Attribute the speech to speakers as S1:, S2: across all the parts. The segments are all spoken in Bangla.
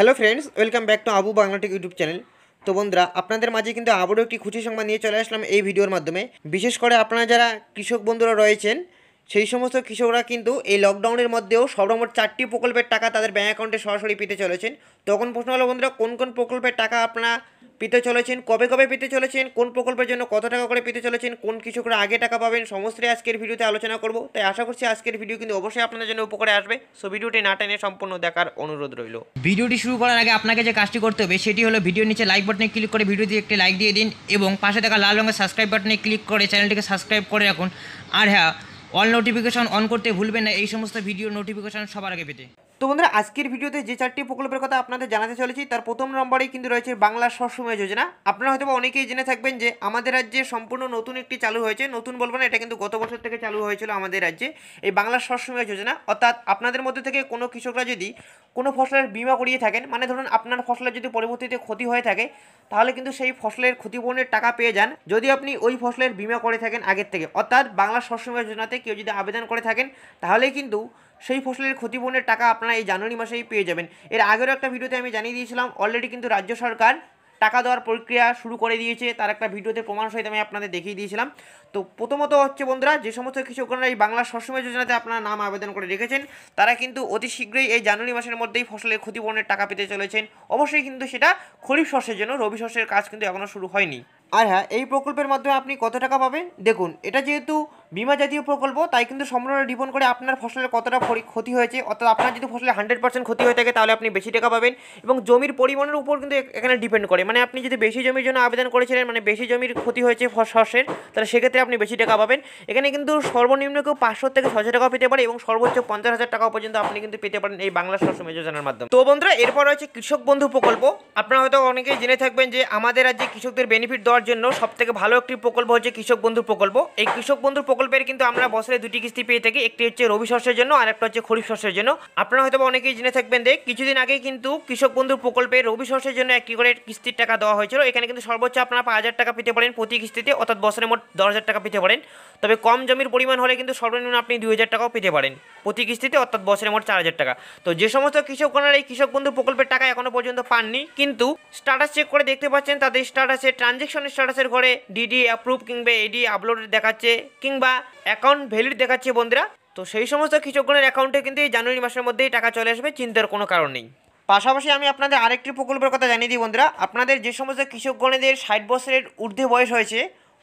S1: hello friends welcome back to Abu Bangla Tech YouTube channel তো বন্ধুরা আপনাদের মাঝে কিন্তু আবারও একটি খুশি সংবাদ নিয়ে চলে আসলাম এই ভিডিওর মাধ্যমে বিশেষ করে আপনারা যারা কৃষক বন্ধুরা রয়েছেন সেই সমস্ত কৃষকরা কিন্তু এই লকডাউনের মধ্যেও সর্বমোট চারটি প্রকল্পের টাকা তাদের ব্যাঙ্ক অ্যাকাউন্টে সরাসরি পেতে চলেছেন তখন প্রশ্ন হলো বন্ধুরা কোন কোন প্রকল্পের টাকা আপনারা পেতে চলেছেন কবে কবে পেতে চলেছেন কোন প্রকল্পের জন্য কত টাকা করে পেতে চলেছেন কোন কৃষকরা আগে টাকা পাবেন সমস্তই আজকের ভিডিওতে আলোচনা করব তাই আশা করছি আজকের ভিডিও কিন্তু অবশ্যই আপনাদের জন্য উপকারে আসবে সো ভিডিওটি না টেনে সম্পূর্ণ দেখার অনুরোধ রইল ভিডিওটি শুরু করার আগে আপনাকে যে কাজটি করতে হবে সেটি হলো ভিডিওর নিচে লাইক বাটনে ক্লিক করে ভিডিওটি একটি লাইক দিয়ে দিন এবং পাশে থাকা লাল রঙের সাবস্ক্রাইব বাটনে ক্লিক করে চ্যানেলটিকে সাবস্ক্রাইব করে রাখুন আর হ্যাঁ অল নোটিফিকেশন অন করতে ভুলবেন না এই সমস্ত ভিডিও নোটিফিকেশন সবার আগে পেতে তো বন্ধুরা আজকের ভিডিওতে যে চারটি প্রকল্পের কথা আপনাদের জানাতে চলেছি তার প্রথম নম্বরেই কিন্তু রয়েছে বাংলা সবসময় যোজনা আপনারা হয়তো অনেকেই জেনে থাকবেন যে আমাদের রাজ্যে সম্পূর্ণ নতুন একটি চালু হয়েছে নতুন বলবো না এটা কিন্তু গত বছর থেকে চালু হয়েছিল আমাদের রাজ্যে এই বাংলা সবসময় যোজনা অর্থাৎ আপনাদের মধ্যে থেকে কোনো কৃষকরা যদি কোনো ফসলের বিমা করিয়ে থাকেন মানে ধরুন আপনার ফসলের যদি পরবর্তীতে ক্ষতি হয়ে থাকে তাহলে কিন্তু সেই ফসলের ক্ষতিপূরণের টাকা পেয়ে যান যদি আপনি ওই ফসলের বিমা করে থাকেন আগের থেকে অর্থাৎ বাংলা সবসময় যোজনাতে কেউ যদি আবেদন করে থাকেন তাহলে কিন্তু সেই ফসলের ক্ষতিপূরণের টাকা আপনারা এই জানুয়ারি মাসেই পেয়ে যাবেন এর আগেরও একটা ভিডিওতে আমি জানিয়ে দিয়েছিলাম অলরেডি কিন্তু রাজ্য সরকার টাকা দেওয়ার প্রক্রিয়া শুরু করে দিয়েছে তার একটা ভিডিওতে প্রমাণ সহিত আমি আপনাদের দেখিয়ে দিয়েছিলাম তো প্রথমত হচ্ছে বন্ধুরা যে সমস্ত কৃষকরা এই বাংলার সবসময় যোজনাতে আপনারা নাম আবেদন করে রেখেছেন তারা কিন্তু অতি শীঘ্রই এই জানুয়ারি মাসের মধ্যেই ফসলের ক্ষতিপূরণের টাকা পেতে চলেছেন অবশ্যই কিন্তু সেটা খরিফ শস্যের জন্য রবি শস্যের কাজ কিন্তু এখনও শুরু হয়নি আর হ্যাঁ এই প্রকল্পের মাধ্যমে আপনি কত টাকা পাবেন দেখুন এটা যেহেতু বিমা জাতীয় প্রকল্প তাই কিন্তু সম্পূর্ণ ডিপেন্ড করে আপনার ফসলের কতটা ক্ষতি হয়েছে অর্থাৎ আপনার যদি ফসলে হান্ড্রেড পার্সেন্ট ক্ষতি হয়ে থাকে তাহলে আপনি বেশি টাকা পাবেন এবং জমির পরিমাণের উপর কিন্তু এখানে ডিপেন্ড করে মানে আপনি যদি বেশি জমির জন্য আবেদন করেছিলেন মানে বেশি জমির ক্ষতি হয়েছে শস্যের তাহলে সেক্ষেত্রে আপনি বেশি টাকা পাবেন এখানে কিন্তু সর্বনিম্ন কেউ পাঁচশো থেকে ছশো টাকা পেতে পারে এবং সর্বোচ্চ পঞ্চাশ হাজার টাকা পর্যন্ত আপনি কিন্তু পেতে পারেন এই বাংলা শস্য যোজনার মাধ্যমে তো বন্ধুরা এরপর রয়েছে কৃষক বন্ধু প্রকল্প আপনারা হয়তো অনেকেই জেনে থাকবেন যে আমাদের রাজ্যে কৃষকদের বেনিফিট দেওয়ার জন্য সবথেকে ভালো একটি প্রকল্প হচ্ছে কৃষক বন্ধু প্রকল্প এই কৃষক বন্ধু প্রকল্প প্রকল্পের কিন্তু আমরা বছরে দুটি কিস্তি পেয়ে থাকি একটি হচ্ছে রবি শস্যের জন্য আর একটা হচ্ছে খরিফ শস্যের জন্য আপনারা হয়তো অনেকেই জেনে থাকবেন দেখ কিছুদিন আগে কিন্তু কৃষক বন্ধু প্রকল্পে রবি শস্যের জন্য একটি করে কিস্তির টাকা দেওয়া হয়েছিল এখানে কিন্তু সর্বোচ্চ আপনারা পাঁচ হাজার টাকা পেতে পারেন প্রতি কিস্তিতে অর্থাৎ বছরে মোট দশ হাজার টাকা পেতে পারেন তবে কম জমির পরিমাণ হলে কিন্তু সর্বনিম্ন আপনি দুই হাজার টাকাও পেতে পারেন প্রতি কিস্তিতে অর্থাৎ বছরে মোট চার হাজার টাকা তো যে সমস্ত কৃষকগণের এই কৃষক বন্ধু প্রকল্পের টাকা এখনো পর্যন্ত পাননি কিন্তু স্ট্যাটাস চেক করে দেখতে পাচ্ছেন তাদের স্ট্যাটাসে ট্রানজেকশন স্ট্যাটাসের ঘরে ডিডি অ্যাপ্রুভ কিংবা এডি আপলোড দেখাচ্ছে কিংবা বা অ্যাকাউন্ট ভ্যালিড দেখাচ্ছে বন্ধুরা তো সেই সমস্ত কৃষকগণের অ্যাকাউন্টে কিন্তু এই জানুয়ারি মাসের মধ্যেই টাকা চলে আসবে চিন্তার কোনো কারণ নেই পাশাপাশি আমি আপনাদের আরেকটি প্রকল্পের কথা জানিয়ে দিই বন্ধুরা আপনাদের যে সমস্ত কৃষকগণেদের ষাট বছরের ঊর্ধ্বে বয়স হয়েছে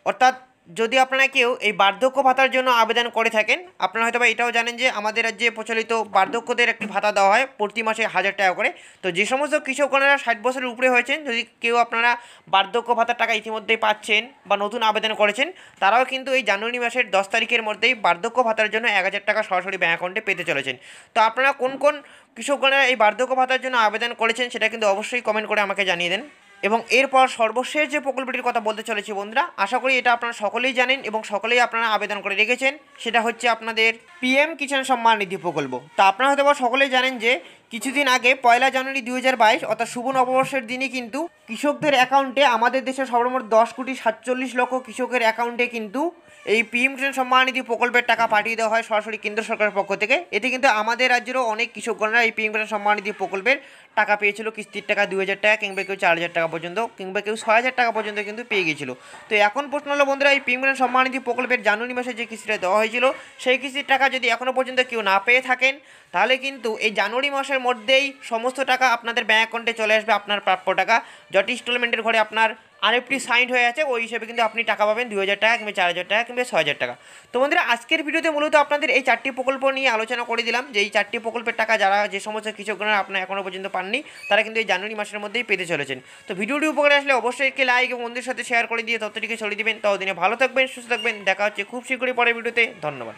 S1: অর্থাৎ যদি আপনারা কেউ এই বার্ধক্য ভাতার জন্য আবেদন করে থাকেন আপনারা হয়তো বা এটাও জানেন যে আমাদের রাজ্যে প্রচলিত বার্ধক্যদের একটি ভাতা দেওয়া হয় প্রতি মাসে হাজার টাকা করে তো যে সমস্ত কৃষকগণেরা ষাট বছরের উপরে হয়েছেন যদি কেউ আপনারা বার্ধক্য ভাতার টাকা ইতিমধ্যেই পাচ্ছেন বা নতুন আবেদন করেছেন তারাও কিন্তু এই জানুয়ারি মাসের দশ তারিখের মধ্যেই বার্ধক্য ভাতার জন্য এক হাজার টাকা সরাসরি ব্যাঙ্ক অ্যাকাউন্টে পেতে চলেছেন তো আপনারা কোন কোন কৃষকগণেরা এই বার্ধক্য ভাতার জন্য আবেদন করেছেন সেটা কিন্তু অবশ্যই কমেন্ট করে আমাকে জানিয়ে দেন এবং এরপর সর্বশেষ যে প্রকল্পটির কথা বলতে চলেছি বন্ধুরা আশা করি এটা আপনারা সকলেই জানেন এবং সকলেই আপনারা আবেদন করে রেখেছেন সেটা হচ্ছে আপনাদের পিএম কিষাণ সম্মান নিধি প্রকল্প তা আপনারা হয়তো সকলেই জানেন যে কিছুদিন আগে পয়লা জানুয়ারি দুই হাজার বাইশ অর্থাৎ শুভ নববর্ষের দিনে কিন্তু কৃষকদের অ্যাকাউন্টে আমাদের দেশের সর্বমোট দশ কোটি সাতচল্লিশ লক্ষ কৃষকের অ্যাকাউন্টে কিন্তু এই পিএম সম্মান সম্মাননিধি প্রকল্পের টাকা পাঠিয়ে দেওয়া হয় সরাসরি কেন্দ্র সরকারের পক্ষ থেকে এতে কিন্তু আমাদের রাজ্যেরও অনেক কৃষকগণরা এই পিএম কিষাণ সম্মাননিধি প্রকল্পের টাকা পেয়েছিল কিস্তির টাকা দুই হাজার টাকা কিংবা কেউ চার হাজার টাকা পর্যন্ত কিংবা কেউ ছয় হাজার টাকা পর্যন্ত কিন্তু পেয়ে গিয়েছিল তো এখন প্রশ্ন হলো বন্ধুরা এই পিএম সম্মান সম্মাননিধি প্রকল্পের জানুয়ারি মাসে যে কিস্তিটা দেওয়া হয়েছিল সেই কিস্তির টাকা যদি এখনও পর্যন্ত কেউ না পেয়ে থাকেন তাহলে কিন্তু এই জানুয়ারি মাসের মাসের মধ্যেই সমস্ত টাকা আপনাদের ব্যাঙ্ক অ্যাকাউন্টে চলে আসবে আপনার প্রাপ্য টাকা যত ইনস্টলমেন্টের ঘরে আপনার আর একটি সাইন হয়ে আছে ওই হিসেবে কিন্তু আপনি টাকা পাবেন দুই হাজার টাকা কিংবা চার হাজার টাকা কিংবা ছ হাজার টাকা তো বন্ধুরা আজকের ভিডিওতে মূলত আপনাদের এই চারটি প্রকল্প নিয়ে আলোচনা করে দিলাম যে এই চারটি প্রকল্পের টাকা যারা যে সমস্ত কৃষকরা আপনার এখনও পর্যন্ত পাননি তারা কিন্তু এই জানুয়ারি মাসের মধ্যেই পেতে চলেছেন তো ভিডিওটি উপকারে আসলে অবশ্যই একটি লাইক এবং বন্ধুর সাথে শেয়ার করে দিয়ে তথ্যটিকে ছড়িয়ে দেবেন ততদিনে ভালো থাকবেন সুস্থ থাকবেন দেখা হচ্ছে খুব শীঘ্রই পরের ভিডিওতে ধন্যবাদ